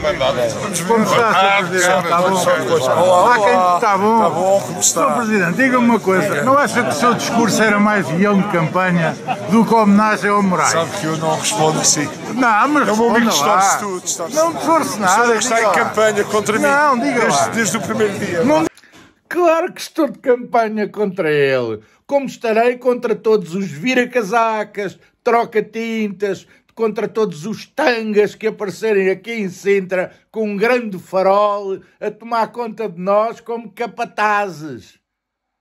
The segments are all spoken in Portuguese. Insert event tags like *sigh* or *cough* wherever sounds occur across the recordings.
mandado. Ah, está bom. está bom. Está bom, Sr. Presidente, diga-me uma coisa. Não acha que o seu discurso era mais guião de campanha do que homenagem ao Moraes? Sabe que eu não respondo assim. Não, mas eu vou me lá. Tudo, não me force nada. está em campanha contra mim. Não, diga desde, desde o primeiro dia. Claro que estou de campanha contra ele, como estarei contra todos os viracasacas, troca tintas contra todos os tangas que aparecerem aqui em Sintra com um grande farol a tomar conta de nós como capatazes.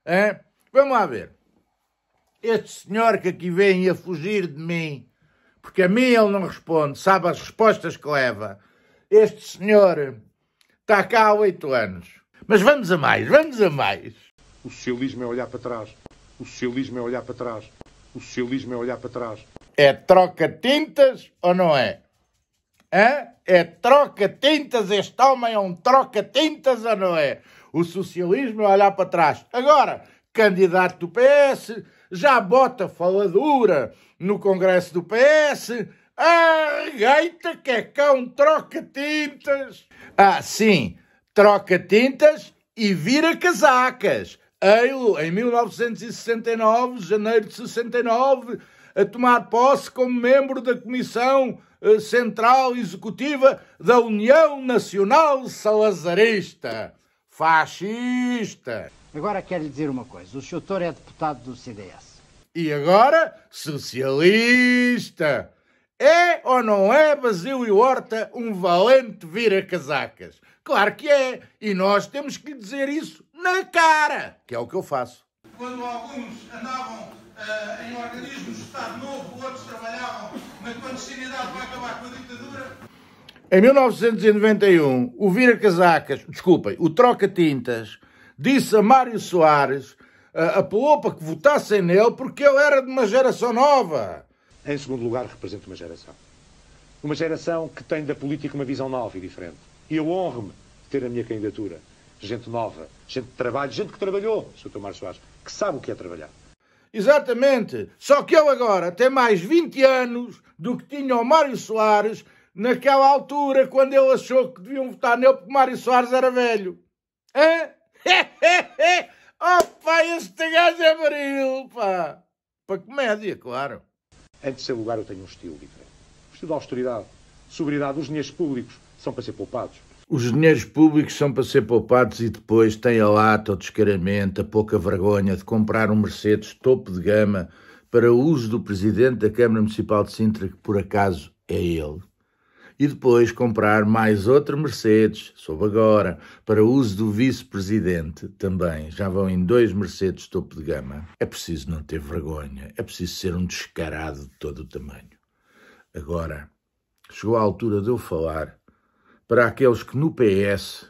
Hein? Vamos lá ver. Este senhor que aqui vem a fugir de mim, porque a mim ele não responde, sabe as respostas que leva. Este senhor está cá há oito anos. Mas vamos a mais, vamos a mais. O socialismo é olhar para trás. O socialismo é olhar para trás o socialismo é olhar para trás. É troca-tintas ou não é? Hã? É troca-tintas, este homem é um troca-tintas ou não é? O socialismo é olhar para trás. Agora, candidato do PS, já bota faladura no Congresso do PS. Ah, Arregaita que é cão troca-tintas. Ah, sim, troca-tintas e vira casacas eu, em 1969, janeiro de 69, a tomar posse como membro da Comissão eh, Central Executiva da União Nacional Salazarista. Fascista! Agora quero lhe dizer uma coisa: o senhor é deputado do CDS. E agora, socialista! É ou não é Basílio e Horta um valente vira-casacas? Claro que é, e nós temos que lhe dizer isso na cara, que é o que eu faço. Quando alguns andavam uh, em organismos de Estado Novo, outros trabalhavam na clandestinidade para acabar com a ditadura. Em 1991, o Vira Casacas, desculpem, o Troca Tintas, disse a Mário Soares, uh, eh, apelou para que votassem nele porque ele era de uma geração nova. Em segundo lugar, representa uma geração. Uma geração que tem da política uma visão nova e diferente. E eu honro-me de ter a minha candidatura gente nova, gente de trabalho, gente que trabalhou, Sr. Tomás Soares, que sabe o que é trabalhar. Exatamente. Só que eu agora tenho mais 20 anos do que tinha o Mário Soares naquela altura, quando ele achou que deviam votar nele porque Mário Soares era velho. Hã? *laughs* oh, pá, este gajo é baril, pá. Para comédia, claro. Em terceiro lugar, eu tenho um estilo diferente. Um estilo de austeridade. Sobriedade, os dinheiros públicos são para ser poupados. Os dinheiros públicos são para ser poupados e depois tem a lata, o descaramento, a pouca vergonha de comprar um Mercedes topo de gama para uso do Presidente da Câmara Municipal de Sintra, que por acaso é ele. E depois comprar mais outro Mercedes, soube agora, para uso do Vice-Presidente também. Já vão em dois Mercedes topo de gama. É preciso não ter vergonha, é preciso ser um descarado de todo o tamanho. Agora, chegou a altura de eu falar para aqueles que no PS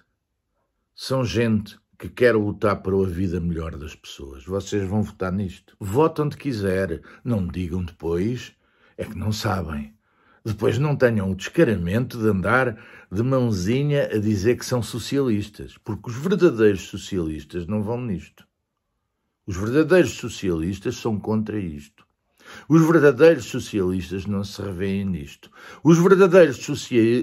são gente que quer lutar para a vida melhor das pessoas. Vocês vão votar nisto. Votam onde quiser. Não digam depois, é que não sabem. Depois não tenham o descaramento de andar de mãozinha a dizer que são socialistas, porque os verdadeiros socialistas não vão nisto. Os verdadeiros socialistas são contra isto. Os verdadeiros socialistas não se revêem nisto. Os verdadeiros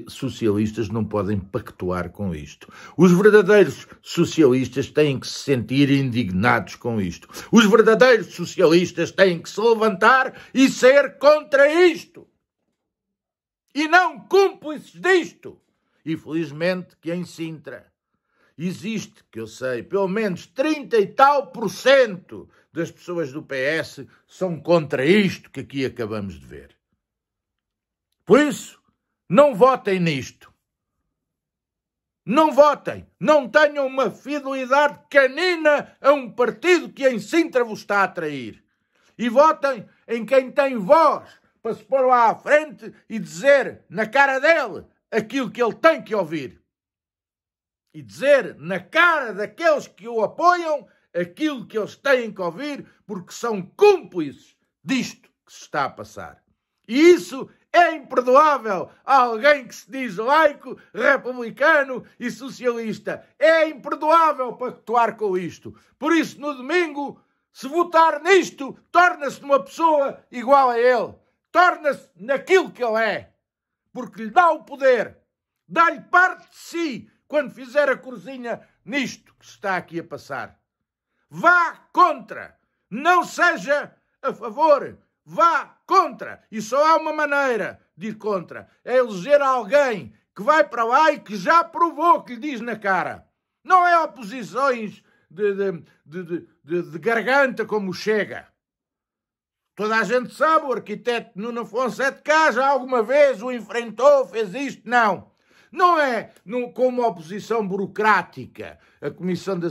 socialistas não podem pactuar com isto. Os verdadeiros socialistas têm que se sentir indignados com isto. Os verdadeiros socialistas têm que se levantar e ser contra isto. E não cúmplices disto. E felizmente que em Sintra existe, que eu sei, pelo menos 30 e tal por cento das pessoas do PS são contra isto que aqui acabamos de ver. Por isso, não votem nisto. Não votem, não tenham uma fidelidade canina a um partido que em Sintra vos está a trair. E votem em quem tem voz para se pôr lá à frente e dizer na cara dele aquilo que ele tem que ouvir e dizer na cara daqueles que o apoiam aquilo que eles têm que ouvir, porque são cúmplices disto que se está a passar. E isso é imperdoável a alguém que se diz laico, republicano e socialista. É imperdoável pactuar com isto. Por isso, no domingo, se votar nisto, torna-se numa pessoa igual a ele. Torna-se naquilo que ele é. Porque lhe dá o poder, dá-lhe parte de si quando fizer a corzinha nisto que se está aqui a passar. Vá contra! Não seja a favor! Vá contra! E só há uma maneira de ir contra: é eleger alguém que vai para lá e que já provou que lhe diz na cara. Não é oposições de, de, de, de garganta como chega. Toda a gente sabe, o arquiteto Nuno Afonso é de casa, alguma vez o enfrentou, fez isto, não. Não é com uma oposição burocrática, a comissão da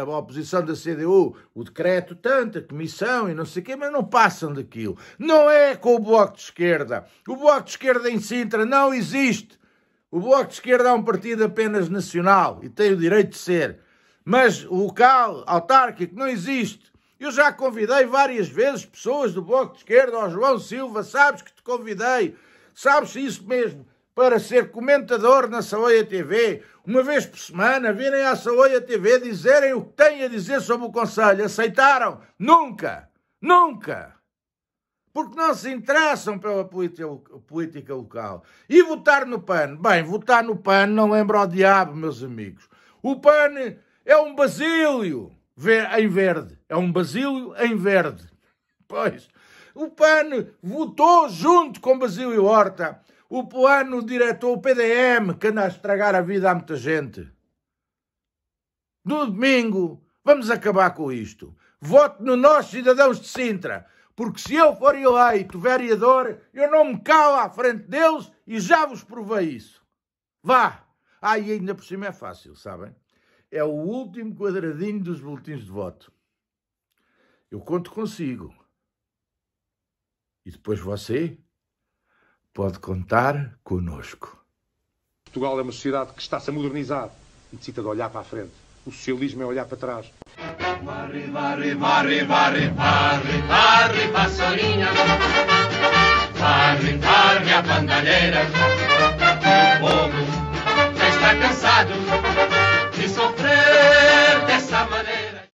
a oposição da CDU, o decreto tanto, a comissão e não sei o quê, mas não passam daquilo. Não é com o Bloco de Esquerda. O Bloco de Esquerda em Sintra não existe. O Bloco de Esquerda é um partido apenas nacional e tem o direito de ser. Mas local, autárquico, não existe. Eu já convidei várias vezes pessoas do Bloco de Esquerda, ao João Silva, sabes que te convidei, sabes isso mesmo para ser comentador na Saoia TV, uma vez por semana, virem à Saoia TV dizerem o que têm a dizer sobre o Conselho. Aceitaram? Nunca! Nunca! Porque não se interessam pela política, local. E votar no PAN? Bem, votar no PAN não lembra o diabo, meus amigos. O PAN é um basílio em verde. É um basílio em verde. Pois. O PAN votou junto com Basílio Horta o plano diretor, o PDM, que anda a estragar a vida a muita gente. No domingo, vamos acabar com isto. Vote no nós, cidadãos de Sintra, porque se eu for eleito vereador, eu não me calo à frente deles e já vos provei isso. Vá! Ah, e ainda por cima é fácil, sabem? É o último quadradinho dos boletins de voto. Eu conto consigo. E depois você pode contar conosco. Portugal é uma sociedade que está-se a modernizar e necessita de olhar para a frente. O socialismo é olhar para trás. Varre, varre, varre, varre, varre, varre, passarinha. Varre, varre a bandalheira. O povo já está cansado.